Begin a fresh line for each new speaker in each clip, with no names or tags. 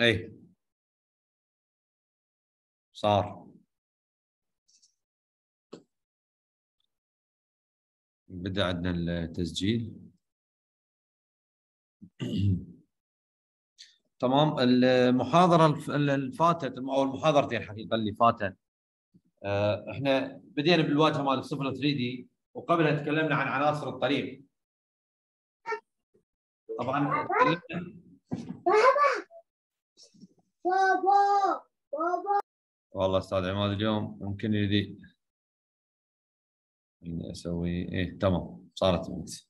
ايه صار بدأ عندنا التسجيل
تمام المحاضرة الفاتت أو المحاضرتين يعني حقيقة اللي فاتت آه، احنا بدينا بالواجهة مال الصفر 3 دي وقبلها تكلمنا عن عناصر الطريق طبعا
بابا بابا والله استاذ عماد اليوم ممكن يدي
اسوي ايه تمام صارت بنتي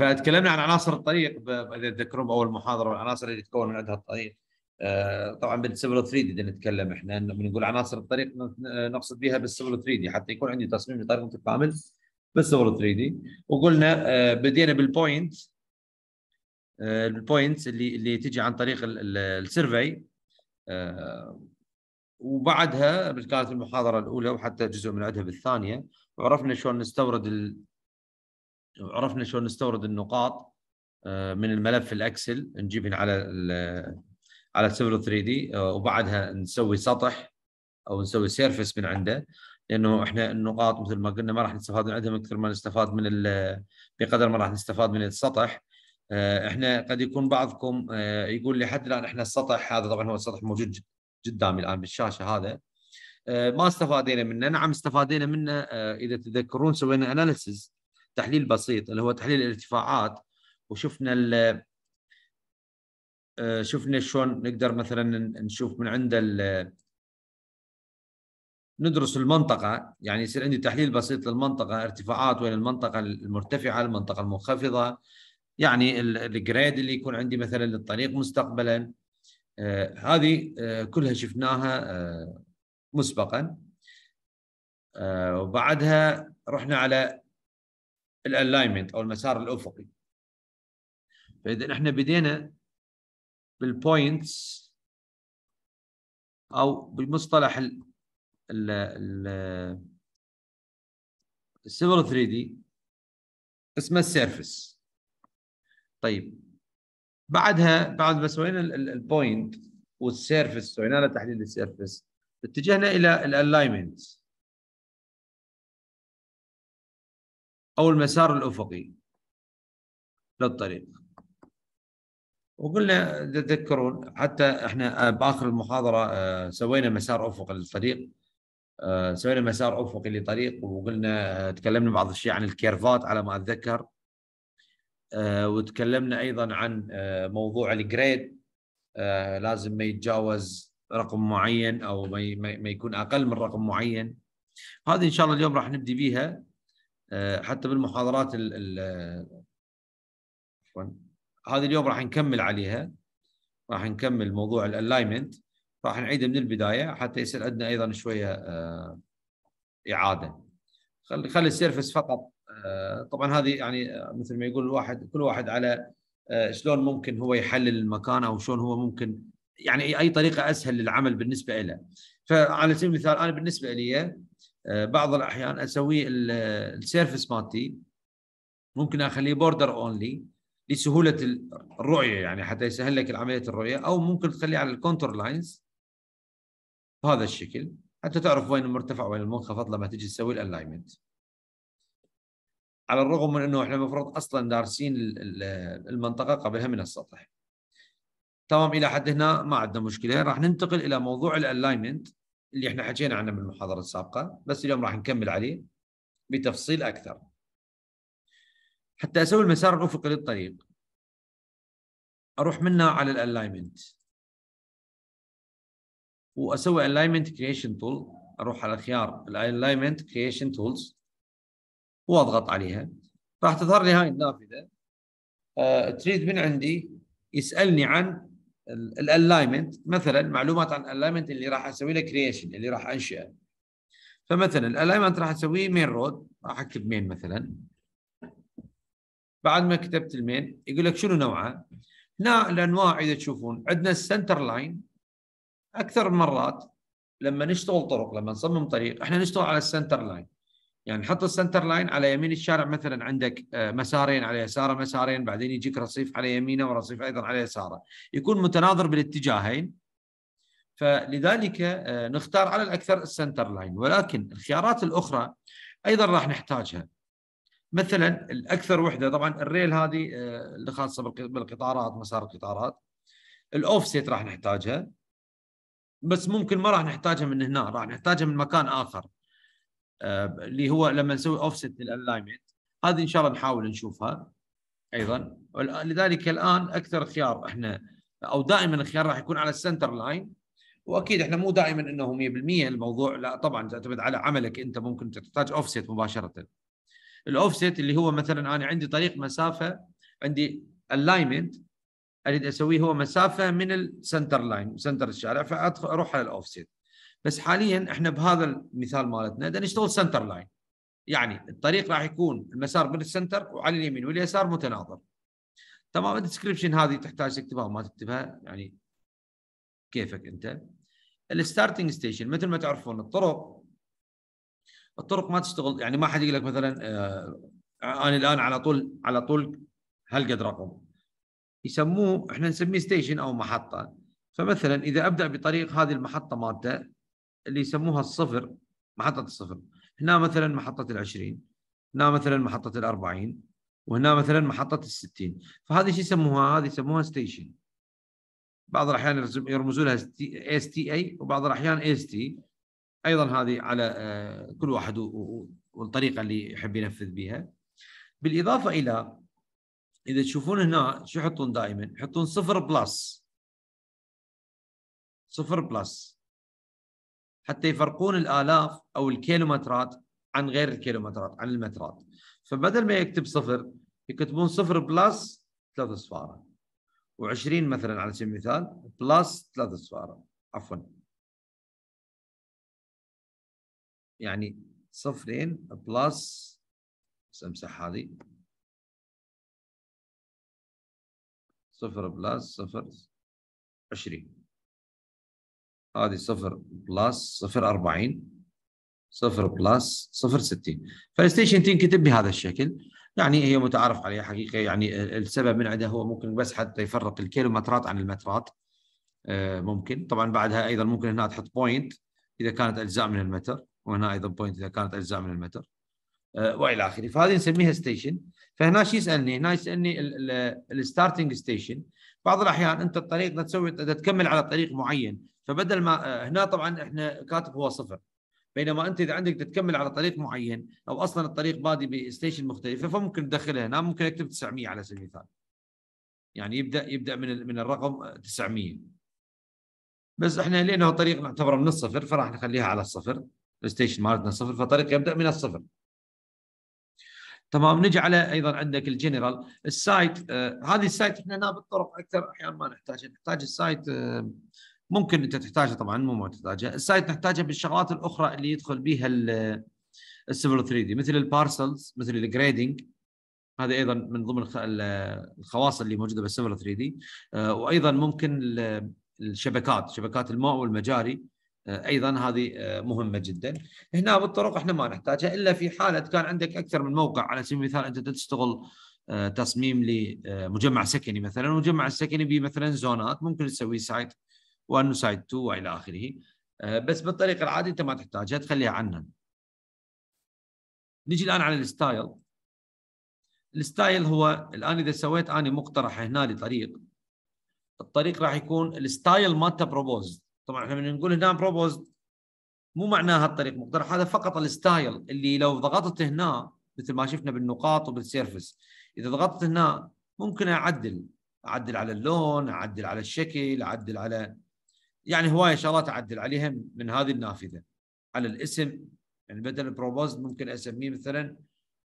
فتكلمنا عن عناصر الطريق اذا تذكرون باول محاضره والعناصر اللي تتكون من عندها الطريق آه، طبعا بالسيفل 3 دي نتكلم احنا بنقول عناصر الطريق نقصد بها بالسيفل 3 دي حتى يكون عندي تصميم لطريق متكامل بالسيفل 3 دي وقلنا آه، بدينا بالبوينت آه، البوينتس اللي اللي تجي عن طريق السيرفي آه، وبعدها كانت المحاضره الاولى وحتى جزء من عدها بالثانيه وعرفنا شلون نستورد ال... عرفنا شلون نستورد النقاط آه، من الملف الاكسل نجيبهن على ال... على سيفل 3 دي وبعدها نسوي سطح او نسوي سيرفس من عنده لانه احنا النقاط مثل ما قلنا ما راح نستفاد من عندها اكثر ما نستفاد من ال... بقدر ما راح نستفاد من السطح آه، احنا قد يكون بعضكم آه، يقول لي حتى الان احنا السطح هذا طبعا هو السطح موجود قدامي الان بالشاشه هذا آه، ما استفادينا منه نعم استفادينا منه اذا تذكرون سوينا اناليسز تحليل بسيط اللي هو تحليل الارتفاعات وشفنا شفنا شلون نقدر مثلا نشوف من عند ندرس المنطقة يعني يصير عندي تحليل بسيط للمنطقة ارتفاعات وين المنطقة المرتفعة المنطقة المنخفضة يعني الجريد اللي يكون عندي مثلا للطريق مستقبلا آه، هذه آه، كلها شفناها آه، مسبقا وبعدها رحنا على الالاينمنت او المسار الافقي فاذا احنا بدينا بالبوينتس او بالمصطلح ال ال السيفل 3 دي اسمه السيرفس طيب بعدها بعد ما سوينا البوينت والسيرفس سوينا له تحليل السيرفس اتجهنا الى الالاينمنت او المسار الافقي للطريق وقلنا تذكرون حتى احنا آه، باخر المحاضره آه، سوينا مسار افقي للطريق آه، سوينا مسار افقي لطريق وقلنا تكلمنا بعض الشيء عن الكيرفات على ما اتذكر آه، وتكلمنا ايضا عن آه، موضوع الجريد آه، لازم ما يتجاوز رقم معين او ما يكون اقل من رقم معين هذه ان شاء الله اليوم راح نبدي بيها حتى بالمحاضرات ال ال هذه اليوم راح نكمل عليها راح نكمل موضوع الالاينمنت راح نعيده من البدايه حتى يصير عندنا ايضا شويه اعاده خلي خلي السيرفس فقط آه، طبعا هذه يعني آه، مثل ما يقول الواحد كل واحد على آه، شلون ممكن هو يحلل المكان او شلون هو ممكن يعني اي طريقه اسهل للعمل بالنسبه له فعلى سبيل المثال انا بالنسبه لي بعض الاحيان اسوي السيرفس مالتي ممكن اخليه بوردر اونلي لسهوله الرؤيه يعني حتى يسهل لك عمليه الرؤيه او ممكن تخليه على الكونتور لاينز بهذا الشكل حتى تعرف وين المرتفع وين المنخفض لما تجي تسوي الالاينمنت على الرغم من انه احنا المفروض اصلا دارسين المنطقه قبلها من السطح تمام الى حد هنا ما عندنا مشكله راح ننتقل الى موضوع الالاينمنت اللي احنا حكينا عنه بالمحاضره السابقه بس اليوم راح نكمل عليه بتفصيل اكثر حتى اسوي المسار الافقي للطريق اروح منها على الالاينمنت واسوي الاينمنت كريشن تول اروح على خيار الالاينمنت كريشن تولز واضغط عليها راح تظهر لي هاي النافذه آه، تريد من عندي يسالني عن الالاينمنت مثلا معلومات عن الالاينمنت اللي راح اسوي له كرييشن اللي راح انشئه فمثلا الالاينمنت راح اسويه مين رود راح اكتب مين مثلا بعد ما كتبت المين يقول لك شنو نوعه هنا الانواع اذا تشوفون عندنا السنتر لاين اكثر مرات لما نشتغل طرق لما نصمم طريق احنا نشتغل على السنتر لاين يعني نحط السنتر لاين على يمين الشارع مثلا عندك آه، مسارين على يساره مسارين بعدين يجيك رصيف على يمينه ورصيف ايضا على يساره يكون متناظر بالاتجاهين فلذلك آه، نختار على الاكثر السنتر لاين ولكن الخيارات الاخرى ايضا راح نحتاجها مثلا الاكثر وحده طبعا الريل هذه آه، اللي خاصه بالقطارات مسار القطارات الاوف سيت راح نحتاجها بس ممكن ما راح نحتاجها من هنا راح نحتاجها من مكان اخر اللي هو لما نسوي اوفست للالاينمنت هذه ان شاء الله نحاول نشوفها ايضا لذلك الان اكثر خيار احنا او دائما الخيار راح يكون على السنتر لاين واكيد احنا مو دائما انه 100% الموضوع لا طبعا تعتمد على عملك انت ممكن تحتاج اوفست مباشره الاوفست اللي هو مثلا انا عندي طريق مسافه عندي الاينمنت اريد اسويه هو مسافه من السنتر لاين سنتر الشارع فاروح على الاوفست بس حاليا احنا بهذا المثال مالتنا بدنا نشتغل سنتر لاين يعني الطريق راح يكون المسار من السنتر وعلى اليمين واليسار متناظر تمام الديسكربشن هذه تحتاج تكتبها ما تكتبها يعني كيفك انت الستارتنج ستيشن مثل ما تعرفون الطرق الطرق ما تشتغل يعني ما حد يقول لك مثلا آه انا الان على طول على طول هالقد رقم يسموه احنا نسميه ستيشن او محطه فمثلا اذا ابدا بطريق هذه المحطه مالته اللي يسموها الصفر محطه الصفر هنا مثلا محطه العشرين هنا مثلا محطه الأربعين وهنا مثلا محطه الستين فهذه شو يسموها؟ هذه يسموها ستيشن بعض الاحيان يرمزوا لها اس تي اي وبعض الاحيان اس تي ايضا هذه على آه، كل واحد والطريقه اللي يحب ينفذ بها بالاضافه الى اذا تشوفون هنا شو يحطون دائما؟ يحطون صفر بلس صفر بلس حتى يفرقون الالاف او الكيلومترات عن غير الكيلومترات عن المترات فبدل ما يكتب صفر يكتبون صفر بلس ثلاث اصفار و20 مثلا على سبيل المثال بلس ثلاث اصفار عفوا
يعني صفرين بلس بس امسح هذه صفر بلس صفر
20 هذه صفر بلس صفر 40 صفر بلس صفر 60 فالستيشن تنكتب كتب بهذا الشكل يعني هي متعارف عليها حقيقه يعني السبب من عندها هو ممكن بس حتى يفرق الكيلومترات عن المترات آه، ممكن طبعا بعدها ايضا ممكن هنا تحط بوينت اذا كانت اجزاء من المتر وهنا ايضا بوينت اذا كانت اجزاء من المتر آه، والى اخره فهذه نسميها ستيشن فهنا شو يسالني؟ هنا يسالني الستارتنج ستيشن بعض الاحيان انت الطريق تسوي تكمل على طريق معين فبدل ما آه، هنا طبعا احنا كاتب هو صفر بينما انت اذا عندك تكمل على طريق معين او اصلا الطريق بادي بستيشن مختلفه فممكن تدخلها هنا ممكن اكتب 900 على سبيل المثال يعني يبدا يبدا من من الرقم 900 آه، بس احنا لانه طريق نعتبره من الصفر فراح نخليها على الصفر الستيشن مالتنا صفر فطريق يبدا من الصفر تمام نجي على ايضا عندك الجنرال السايت آه هذه السايت احنا هنا بالطرق اكثر احيانا ما نحتاج نحتاج السايت آه ممكن انت تحتاجها طبعا مو ما تحتاجها السايت نحتاجها بالشغلات الاخرى اللي يدخل بيها السيفل 3 دي مثل البارسلز مثل الجريدنج هذا ايضا من ضمن الخواص اللي موجوده بالسيفل 3 دي وايضا ممكن الشبكات شبكات الماء والمجاري آه، ايضا هذه آه، مهمه جدا هنا بالطرق احنا ما نحتاجها الا في حاله كان عندك اكثر من موقع على سبيل المثال انت تشتغل آه، تصميم لمجمع سكني مثلا المجمع السكني بمثلا مثلا زونات ممكن تسوي سايت وانه سايد 2 والى اخره آه، بس بالطريقه العاديه انت ما تحتاجها تخليها عنا نجي الان على الستايل الستايل هو الان اذا سويت اني مقترح هنا لطريق الطريق راح يكون الستايل مالته بروبوز طبعا احنا من نقول هنا بروبوز مو معناها الطريق مقترح هذا فقط الستايل اللي لو ضغطت هنا مثل ما شفنا بالنقاط وبالسيرفس اذا ضغطت هنا ممكن اعدل اعدل على اللون اعدل على الشكل اعدل على يعني هواي شغلات اعدل عليها من هذه النافذه على الاسم يعني بدل البروبوز ممكن اسميه مثلا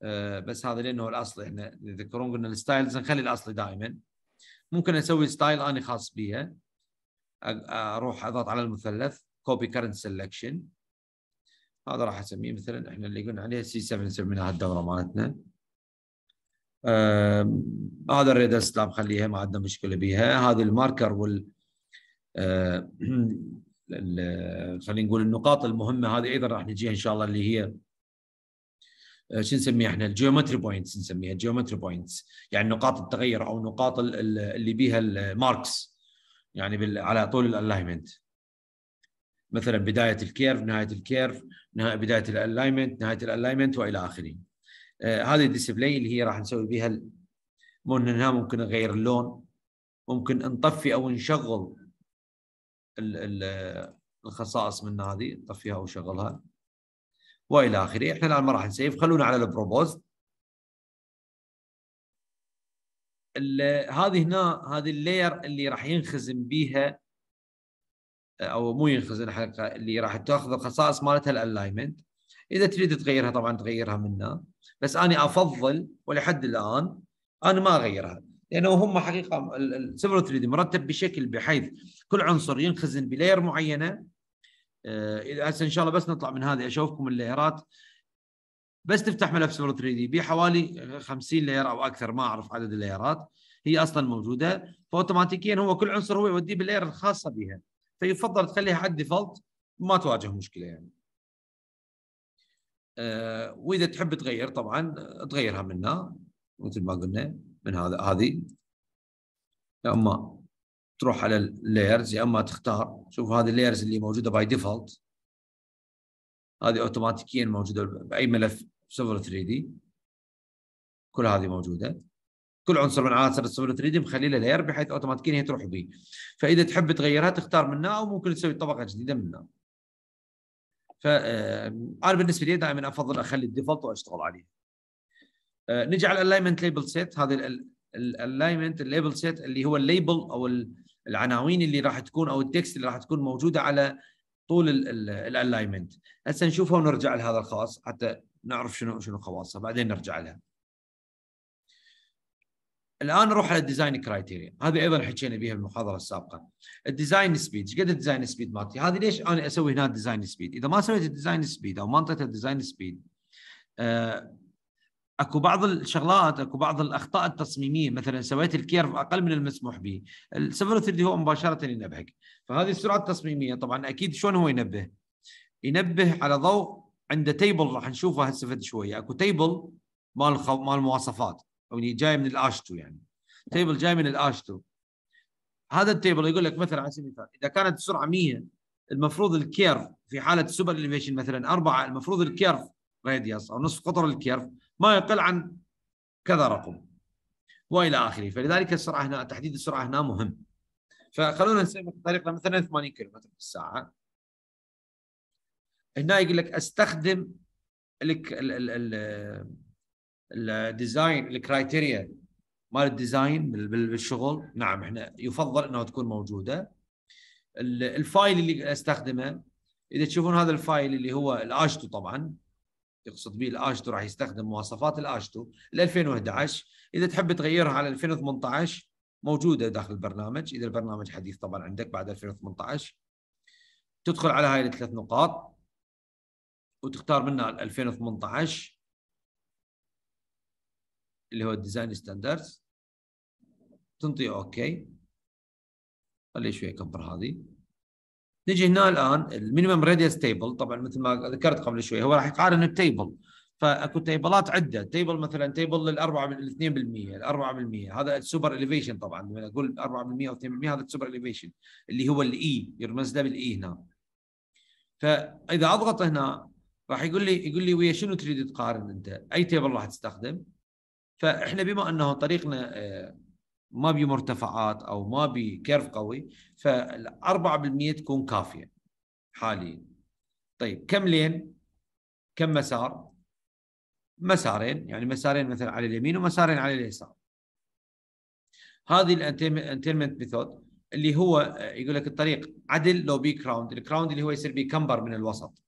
آه بس هذا لانه الاصل احنا تذكرون قلنا الستايلز نخلي الاصلي دائما ممكن اسوي ستايل انا خاص بيها اروح اضغط على المثلث كوبي كرنت سلكشن هذا راح اسميه مثلا احنا اللي قلنا عليه سي 7 سميناها الدوره مالتنا آه هذا الريدر سلاب خليها ما عندنا مشكله بيها هذه الماركر وال آه، خلينا نقول النقاط المهمه هذه ايضا راح نجيها ان شاء الله اللي هي آه، شو نسميها احنا الجيومتري بوينتس نسميها الجيومتري بوينتس يعني نقاط التغير او نقاط اللي بيها الماركس يعني على طول الالاينمنت مثلا بدايه الكيرف نهايه الكيرف نهايه بدايه الالاينمنت نهايه الالاينمنت والى اخره آه، هذه الديسبلاي اللي هي راح نسوي بها ممكن نغير اللون ممكن نطفي او نشغل الخصائص من هذه طفيها وشغلها والى اخره احنا الان ما راح نسيف خلونا على البروبوز هذه هنا هذه اللاير اللي راح ينخزن بيها او مو ينخزن حقيقه اللي راح تاخذ الخصائص مالتها الالاينمنت اذا تريد تغيرها طبعا تغيرها منها بس انا افضل ولحد الان انا ما اغيرها لانه هم حقيقه السيفرال 3 دي مرتب بشكل بحيث كل عنصر ينخزن بلاير معينه آه، اذا هسه ان شاء الله بس نطلع من هذه اشوفكم اللايرات بس تفتح ملف سيفر 3 دي بحوالي 50 لاير او اكثر ما اعرف عدد اللايرات هي اصلا موجوده فاوتوماتيكيا هو كل عنصر هو يوديه باللاير الخاصه بها فيفضل تخليها على الديفولت ما تواجه مشكله يعني آه، واذا تحب تغير طبعا تغيرها منا مثل ما قلنا من هذا هذه يا اما تروح على اللايرز يا اما تختار شوف هذه اللايرز اللي موجوده باي ديفولت هذه اوتوماتيكيا موجوده باي ملف سوفر 3 دي كل هذه موجوده كل عنصر من عناصر السوفر 3 دي مخلي له لاير بحيث اوتوماتيكيا هي تروح به فاذا تحب تغيرها تختار منها او ممكن تسوي طبقه جديده منها آه، انا بالنسبه لي دائما افضل اخلي الديفولت واشتغل عليه آه، نجي على الالاينمنت ليبل سيت هذا الالاينمنت الليبل سيت اللي هو الليبل او العناوين اللي راح تكون او التكست اللي راح تكون موجوده على طول الالاينمنت هسه نشوفها ونرجع لهذا الخاص حتى نعرف شنو شنو خواصها بعدين نرجع لها الان نروح على الديزاين كرايتيريا هذه ايضا حكينا بها بالمحاضره السابقه الديزاين سبيد ايش قد الديزاين سبيد مالتي هذه ليش انا اسوي هنا الديزاين سبيد اذا ما سويت الديزاين سبيد او ما انطيت الديزاين آه، سبيد اكو بعض الشغلات اكو بعض الاخطاء التصميميه مثلا سويت الكيرف اقل من المسموح به السفر 3 هو مباشره ينبهك فهذه السرعه التصميميه طبعا اكيد شلون هو ينبه ينبه على ضوء عنده تيبل راح نشوفه هسه فد شويه اكو تيبل مال خو... مال مواصفات او يعني جاي من الاشتو يعني تيبل جاي من الاشتو هذا التيبل يقول لك مثلا على سبيل المثال اذا كانت السرعه 100 المفروض الكيرف في حاله السوبر اليفيشن مثلا 4 المفروض الكيرف راديوس او نصف قطر الكيرف ما يقل عن كذا رقم والى اخره فلذلك السرعه هنا تحديد السرعه هنا مهم فخلونا نسوي طريقه مثلا 80 كيلو متر في الساعه هنا يقول لك استخدم لك الديزاين الكرايتيريا مال الديزاين بالشغل نعم احنا يفضل انها تكون موجوده الفايل اللي استخدمه اذا تشوفون هذا الفايل اللي هو الاجتو طبعا يقصد به الاشتو راح يستخدم مواصفات الاشتو ل 2011 اذا تحب تغيرها على 2018 موجوده داخل البرنامج اذا البرنامج حديث طبعا عندك بعد 2018 تدخل على هاي الثلاث نقاط وتختار منها 2018 اللي هو الديزاين ستاندردز تنطي اوكي خلي شوي اكبر هذه نجي هنا الان المينيمم راديوس تيبل طبعا مثل ما ذكرت قبل شوي هو راح يقارن التيبل فاكو تيبلات عده تيبل مثلا تيبل للاربعه بال 2% ال 4% هذا السوبر اليفيشن طبعا لما اقول 4% او 2% هذا السوبر اليفيشن اللي هو الاي e، يرمز له بالاي e هنا فاذا اضغط هنا راح يقول لي يقول لي ويا شنو تريد تقارن انت اي تيبل راح تستخدم فاحنا بما انه طريقنا آه، ما بي مرتفعات او ما بي كيرف قوي فال 4% تكون كافيه حاليا طيب كم لين كم مسار مسارين يعني مسارين مثلا على اليمين ومسارين على اليسار هذه الانتيرمنت ميثود اللي هو آه، يقول لك الطريق عدل لو بي كراوند الكراوند اللي هو يصير بي كمبر من الوسط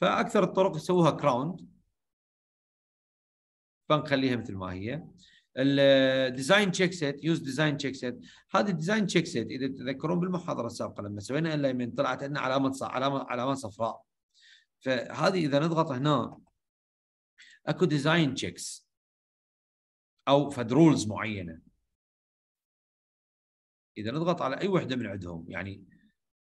فاكثر الطرق يسووها كراوند فنخليها مثل ما هي الديزاين تشيك سيت يوز ديزاين تشيك سيت هذه الديزاين تشيك سيت اذا تتذكرون بالمحاضره السابقه لما سوينا الايمنت طلعت عندنا علامه علامه علامه صفراء فهذه اذا نضغط هنا اكو ديزاين تشيكس او فد رولز معينه اذا نضغط على اي وحده من عندهم يعني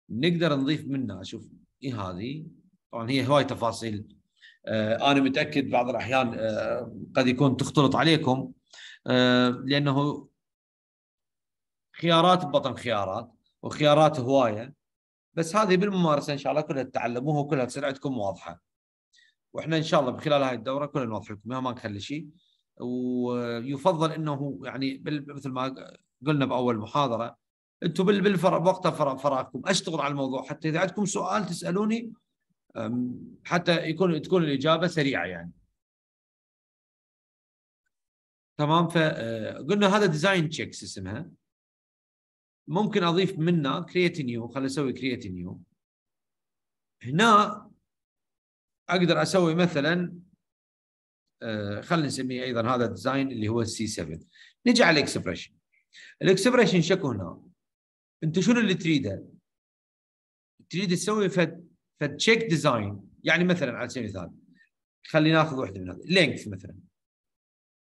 نقدر نضيف منها شوف ايه هذه طبعا هي هواي تفاصيل آه انا متاكد بعض الاحيان آه قد يكون تختلط عليكم آه، لانه خيارات ببطن خيارات وخيارات هوايه بس هذه بالممارسه ان شاء الله كلها تتعلموها وكلها تصير عندكم واضحه. واحنا ان شاء الله بخلال هاي الدوره كلنا نوضح لكم ما نخلي شيء ويفضل انه يعني مثل ما قلنا باول محاضره انتم بالفراغ وقت فراغكم اشتغل على الموضوع حتى اذا عندكم سؤال تسالوني حتى يكون تكون الاجابه سريعه يعني. تمام فقلنا آه، هذا ديزاين تشيكس اسمها ممكن اضيف منه كرييت نيو خليني اسوي كرييت نيو هنا اقدر اسوي مثلا آه، خلينا نسميه ايضا هذا الديزاين اللي هو السي 7 نجي على الاكسبريشن الاكسبريشن شكو هنا انت شنو اللي تريده؟ تريد تسوي فد فد تشيك ديزاين يعني مثلا على سبيل المثال خلينا ناخذ واحده من هذه لينكث مثلا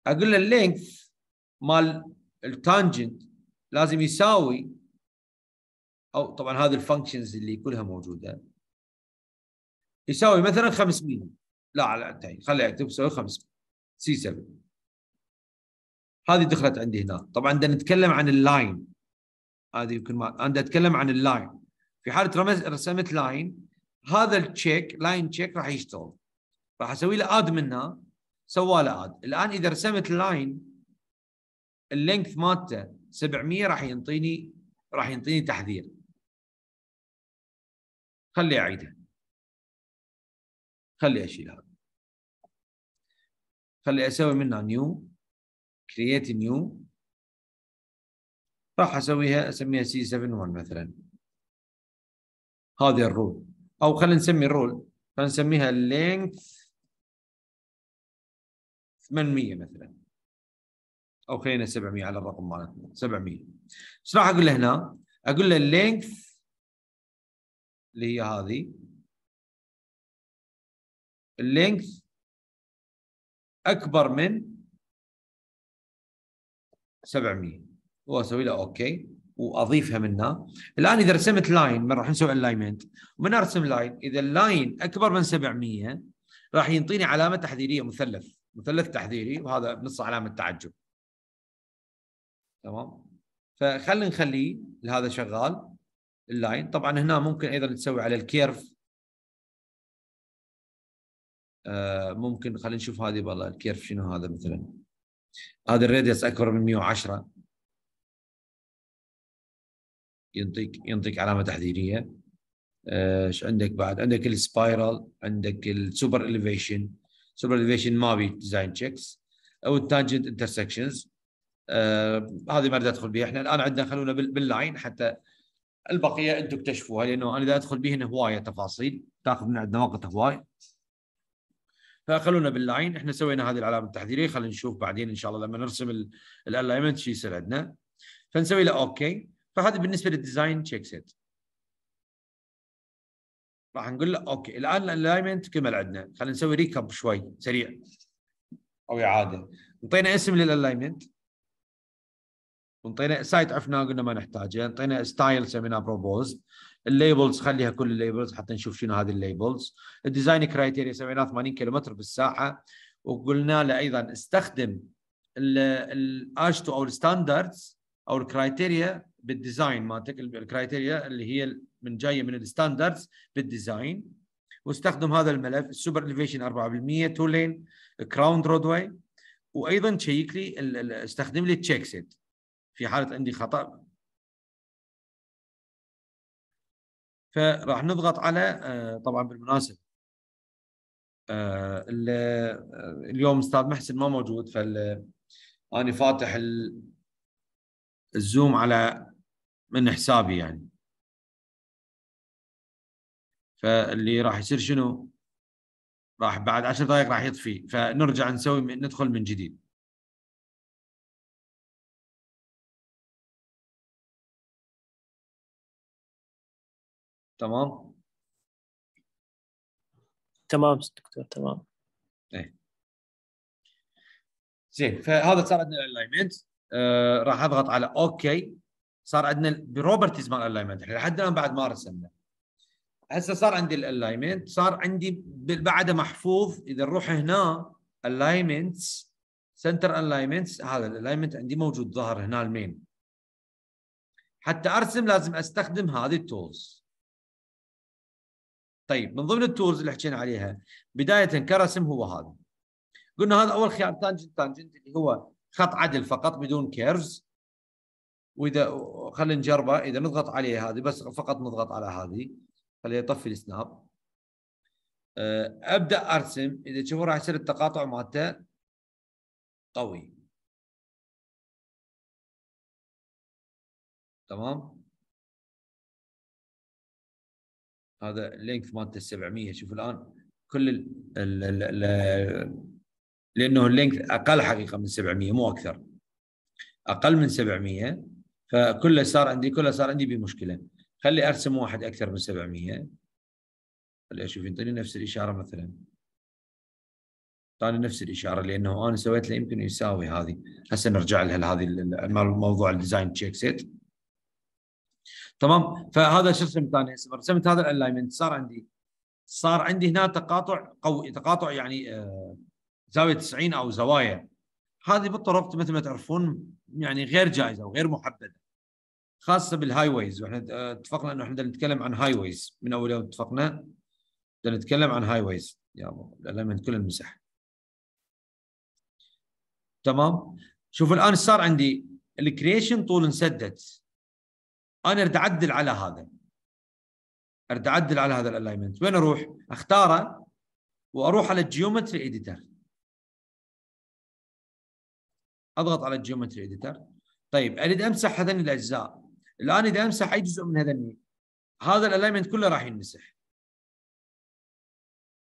اقول له اللينث مال التانجنت لازم يساوي او طبعا هذه الفانكشنز اللي كلها موجوده يساوي مثلا 500 لا على التعيين خلي اكتب يساوي 500 سي 7 هذه دخلت عندي هنا طبعا بدنا نتكلم عن اللاين هذه يمكن ما انا اتكلم عن اللاين في حاله رمز رسمت لاين هذا التشيك لاين تشيك راح يشتغل راح اسوي له اد منها سوى له اد الان اذا رسمت لاين اللينث مالته 700 راح ينطيني راح ينطيني تحذير
خلي اعيدها خلي اشيل هذا خلي اسوي منها نيو
كرييت نيو راح اسويها اسميها سي 71 مثلا هذه الرول او خلينا نسمي الرول خلينا نسميها
لينث 800 مثلا او خلينا 700 على الرقم مالتنا 700 ايش راح اقول له هنا؟ اقول له اللينث اللي هي هذه اللينث اكبر من
700 واسوي له اوكي واضيفها هنا الان اذا رسمت لاين من راح نسوي الاينمنت ومن ارسم لاين اذا اللاين اكبر من 700 راح ينطيني علامه تحذيريه مثلث مثلث تحذيري وهذا بنص علامه تعجب تمام فخلي نخليه لهذا شغال اللاين طبعا هنا ممكن ايضا تسوي على الكيرف آه ممكن خلينا نشوف هذه والله الكيرف شنو هذا مثلا هذا الراديوس اكبر من 110 ينطيك ينطيك علامه تحذيريه آه، ايش آه عندك بعد عندك السبايرال عندك السوبر اليفيشن سوبر اليفيشن ما بي ديزاين تشيكس او التانجنت انترسكشنز آه هذه ما اريد ادخل بها احنا الان عندنا خلونا باللاين حتى البقيه انتم اكتشفوها لانه انا اذا ادخل بهن هوايه تفاصيل تاخذ من عندنا وقت هواي فخلونا باللاين احنا سوينا هذه العلامه التحذيريه خلينا نشوف بعدين ان شاء الله لما نرسم الالايمنت شو يصير عندنا فنسوي له اوكي فهذه بالنسبه للديزاين تشيك سيت راح نقول له اوكي الان الالاينمنت كمل عندنا خلينا نسوي ريكاب شوي سريع او اعاده انطينا اسم للالاينمنت انطينا سايت عرفناه قلنا ما نحتاجه انطينا ستايل سميناه بروبوز الليبلز خليها كل الليبلز حتى نشوف شنو هذه الليبلز الديزاين كرايتيريا سويناه 80 كيلومتر بالساعه وقلنا له ايضا استخدم الاش تو او الستاندردز او الكرايتيريا بالديزاين مالتك الكرايتيريا اللي هي من جايه من الستاندردز بالديزاين واستخدم هذا الملف السوبر اليفيشن 4% تو لين كراوند رودواي وايضا شيك لي استخدم لي تشيك سيت في حاله عندي خطا فراح نضغط على آه، طبعا بالمناسبه آه، آه، اليوم استاذ محسن ما موجود فال انا فاتح الزوم على من حسابي يعني
فاللي راح يصير شنو؟ راح بعد 10 دقائق راح يطفي فنرجع نسوي ندخل من جديد تمام تمام
دكتور تمام ايه زين فهذا صار عندنا الالاينمنت آه راح اضغط على اوكي صار عندنا بروبرتيز مال الالاينمنت لحد الان بعد ما رسمنا هسه صار عندي الالاينمنت صار عندي بعده محفوظ اذا نروح هنا الاينمنتس سنتر الاينمنتس هذا الالاينمنت عندي موجود ظهر هنا المين حتى ارسم لازم استخدم هذه التولز طيب من ضمن التولز اللي حكينا عليها بدايه كرسم هو هذا قلنا هذا اول خيار تانجنت تانجنت اللي هو خط عدل فقط بدون كيرفز واذا خلينا نجربه اذا نضغط عليه هذه بس فقط نضغط على هذه خليني اطفي السناب أه، ابدا ارسم اذا تشوفوا راح يصير التقاطع مالته قوي تمام هذا اللينث مالته 700 شوف الان كل ال ال ال لانه اللينك اقل حقيقه من 700 مو اكثر اقل من 700 فكله صار عندي كله صار عندي بمشكله خلي ارسم واحد اكثر من 700 خلي اشوف ينطيني نفس الاشاره مثلا اعطاني نفس الاشاره لانه انا سويت له يمكن يساوي هذه هسه نرجع لها هذه موضوع الديزاين تشيك سيت تمام فهذا شو رسمت انا هسه رسمت هذا الالاينمنت صار عندي صار عندي هنا تقاطع قوي تقاطع يعني آه، زاويه 90 او زوايا هذه بالطرق مثل ما تعرفون يعني غير جائزه وغير محبذه خاصه بالهاي ويز واحنا آه، اتفقنا انه احنا نتكلم عن هاي ويز من اول يوم اتفقنا بدنا نتكلم عن هاي ويز يلا لما كله المسح تمام شوف الان صار عندي الكريشن طول انسدت انا اريد اعدل على هذا اريد اعدل على هذا الالاينمنت وين اروح؟ اختاره واروح على الجيومتري اديتر اضغط على الجيومتري اديتر طيب اريد امسح هذين الاجزاء الان اذا امسح اي جزء من هذا هذا الالاينمنت كله راح ينمسح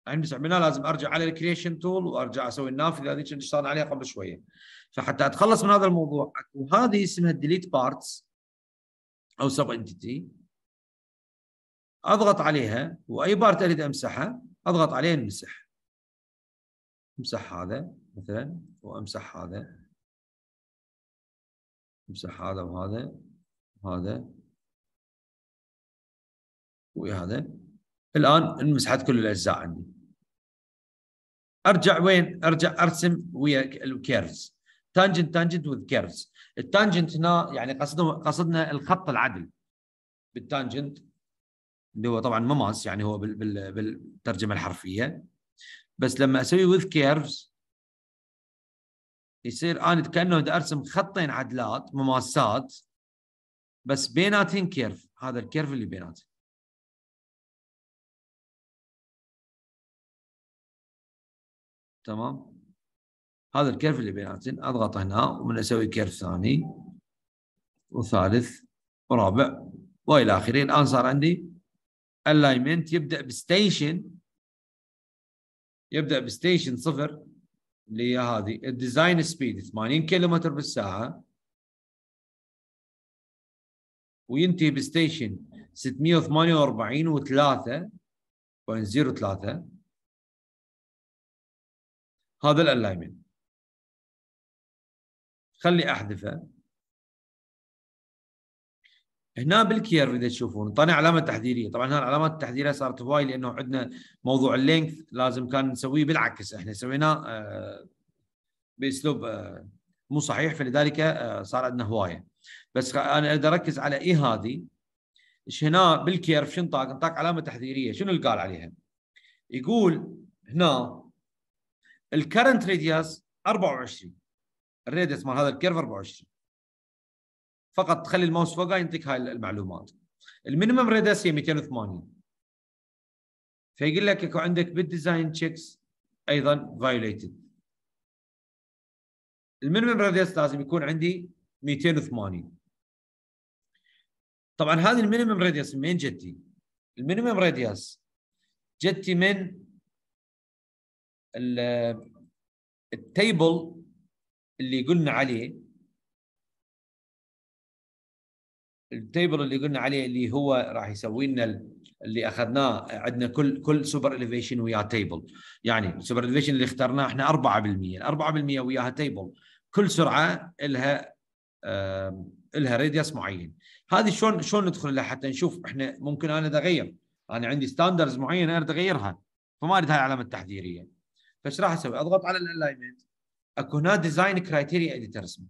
ينمسح منها لازم ارجع على الكريشن تول وارجع اسوي النافذه هذيك اللي اشتغلنا عليها قبل شويه فحتى اتخلص من هذا الموضوع وهذه اسمها الديليت بارتس او سب انتيتي اضغط عليها واي بارت اريد امسحها اضغط عليه امسح امسح هذا مثلا وامسح هذا
امسح هذا وهذا هذا
وهذا الآن انمسحت كل الأجزاء عندي أرجع وين؟ أرجع أرسم ويا الكيرفز تانجنت تانجنت وذ كيرفز التانجنت هنا يعني قصدنا قصدنا الخط العدل بالتانجنت اللي هو طبعا مماس يعني هو بالترجمه الحرفيه بس لما اسوي وذ كيرفز يصير انا كانه ارسم خطين عدلات مماسات بس بيناتهم كيرف هذا
الكيرف اللي بيناتهم
تمام هذا الكيرف اللي بيناتهم اضغط هنا ومن اسوي كيرف ثاني وثالث ورابع والى اخره الان صار عندي الاينمنت يبدا بستيشن يبدا بستيشن صفر اللي هي هذه الديزاين سبيد 80 كيلومتر بالساعه وينتهي بستيشن 648 و3.03
هذا الالاينمنت
خلي احذفه هنا بالكيرف اذا تشوفون طلع علامه تحذيريه طبعا هاي العلامات التحذيريه صارت هواي لانه عندنا موضوع اللينث لازم كان نسويه بالعكس احنا سويناه آه، باسلوب آه، مو صحيح فلذلك آه، صار عندنا هوايه بس انا اذا اركز على اي هذه ايش هنا بالكيرف شنو طاق؟ طاق علامه تحذيريه شنو اللي قال عليها؟ يقول هنا الكرنت ريدياس 24 الريدياس مال هذا الكيرف 24 فقط تخلي الماوس فوقها ينطيك هاي المعلومات المينيمم ريدياس هي 280 فيقول لك اكو عندك بالديزاين تشيكس ايضا فايوليتد المينيمم ريدياس لازم يكون عندي 280 طبعا هذه المينيمم راديوس من جتي؟ المينيمم راديوس جتي من التيبل اللي قلنا عليه التيبل اللي قلنا عليه اللي هو راح يسوي لنا اللي اخذناه عندنا كل كل سوبر اليفيشن وياه تيبل يعني السوبر اليفيشن اللي اخترناه احنا 4% 4% وياها تيبل كل سرعه لها لها راديوس معين هذه شلون شلون ندخل لها حتى نشوف احنا ممكن انا اغير انا عندي ستاندرز معينه اريد اغيرها فما اريد هاي العلامه التحذيريه فايش راح اسوي؟ اضغط على الالاينمنت اكو هنا ديزاين كرايتيريا اديتر اسمه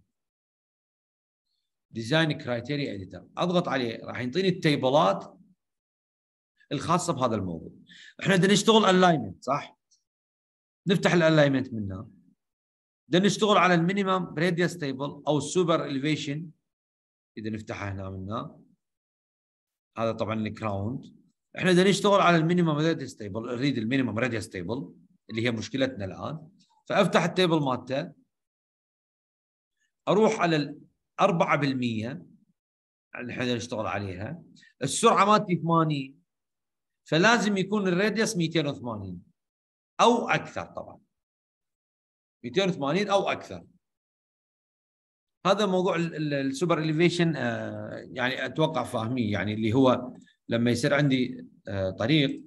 ديزاين كرايتيريا اديتر اضغط عليه راح يعطيني التيبلات الخاصه بهذا الموضوع احنا بدنا نشتغل الاينمنت صح؟ نفتح الالاينمنت منه بدنا نشتغل على المينيمم راديوس تيبل او السوبر الفيشن اذا نفتحها هنا هنا هذا طبعا الكراوند احنا بدنا نشتغل على المينيمم راديوس تيبل نريد المينيمم راديوس تيبل اللي هي مشكلتنا الان فافتح التيبل مالته اروح على ال 4% اللي احنا نشتغل عليها السرعه مالتي 80 فلازم يكون الراديوس 280 او اكثر طبعا 280 او اكثر هذا موضوع السوبر اليفيشن آه، يعني اتوقع فاهمين يعني اللي هو لما يصير عندي آه، طريق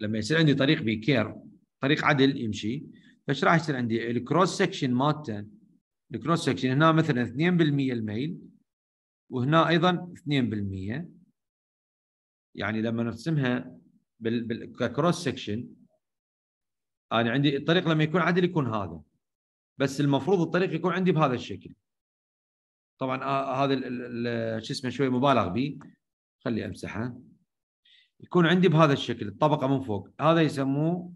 لما يصير عندي طريق بكير طريق عدل يمشي فايش راح يصير عندي الكروس سكشن مالته الكروس سكشن هنا مثلا 2% الميل وهنا ايضا 2% يعني لما نرسمها ككروس سكشن انا عندي الطريق لما يكون عدل يكون هذا بس المفروض الطريق يكون عندي بهذا الشكل طبعا آه، هذا شو اسمه شوي مبالغ به خلي امسحه يكون عندي بهذا الشكل الطبقه من فوق هذا يسموه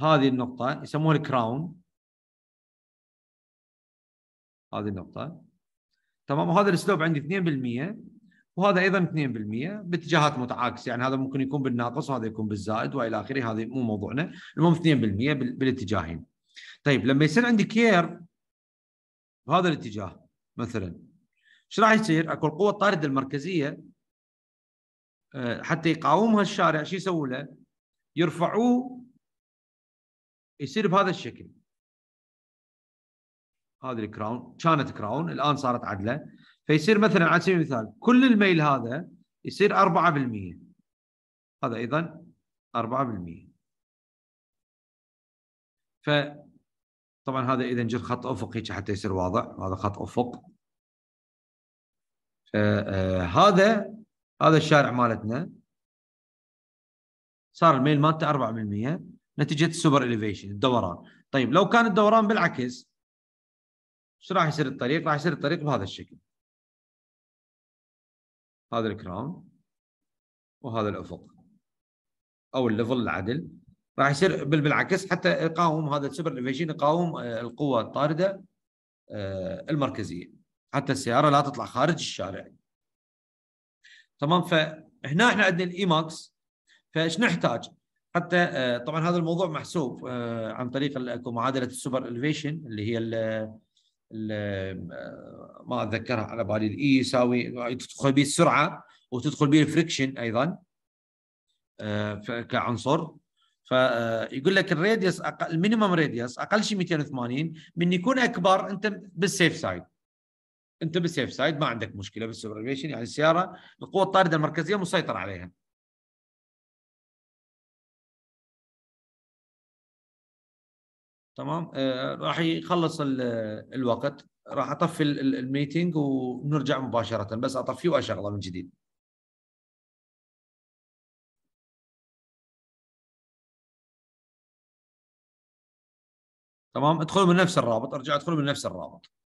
هذه النقطه يسموها الكراون هذه النقطه تمام وهذا السلوب عندي 2% وهذا ايضا 2% باتجاهات متعاكسه يعني هذا ممكن يكون بالناقص وهذا يكون بالزائد والى اخره هذا مو موضوعنا المهم 2% بالاتجاهين طيب لما يصير عندي كير بهذا الاتجاه مثلا ايش راح يصير؟ اكو القوه الطارده المركزيه آه، حتى يقاومها الشارع شو يسووا له؟ يرفعوه يصير بهذا الشكل هذه الكراون كانت كراون الان صارت عدله فيصير مثلا على سبيل المثال كل الميل هذا يصير 4% هذا ايضا 4% ف طبعا هذا اذا جه خط افق هيك حتى يصير واضح هذا خط افق آه، هذا هذا الشارع مالتنا صار الميل مالته 4% نتيجه السوبر اليفيشن الدوران طيب لو كان الدوران بالعكس شو راح يصير الطريق؟ راح يصير الطريق بهذا الشكل هذا الكراون وهذا الافق او الليفل العدل راح يصير بل بالعكس حتى يقاوم هذا السوبر الفيشن يقاوم آه، القوه الطارده آه، المركزيه حتى السياره لا تطلع خارج الشارع تمام فهنا احنا عندنا الاي ماكس فايش نحتاج؟ حتى آه، طبعا هذا الموضوع محسوب عن طريق اكو معادله السوبر الفيشن اللي هي ما اتذكرها على بالي الاي يساوي تدخل به السرعه وتدخل به الفريكشن ايضا آه، كعنصر فيقول آه، لك الراديوس أقل المينيمم راديوس اقل شيء 280 من يكون اكبر انت بالسيف سايد انت بالسيف سايد ما عندك مشكله بالسوبرفيشن يعني السياره القوه الطارده المركزيه مسيطر عليها
تمام آه، راح
يخلص الوقت راح اطفي الميتنج ونرجع مباشره بس اطفيه واشغله من جديد
تمام ادخلوا من نفس الرابط ارجع ادخلوا من نفس الرابط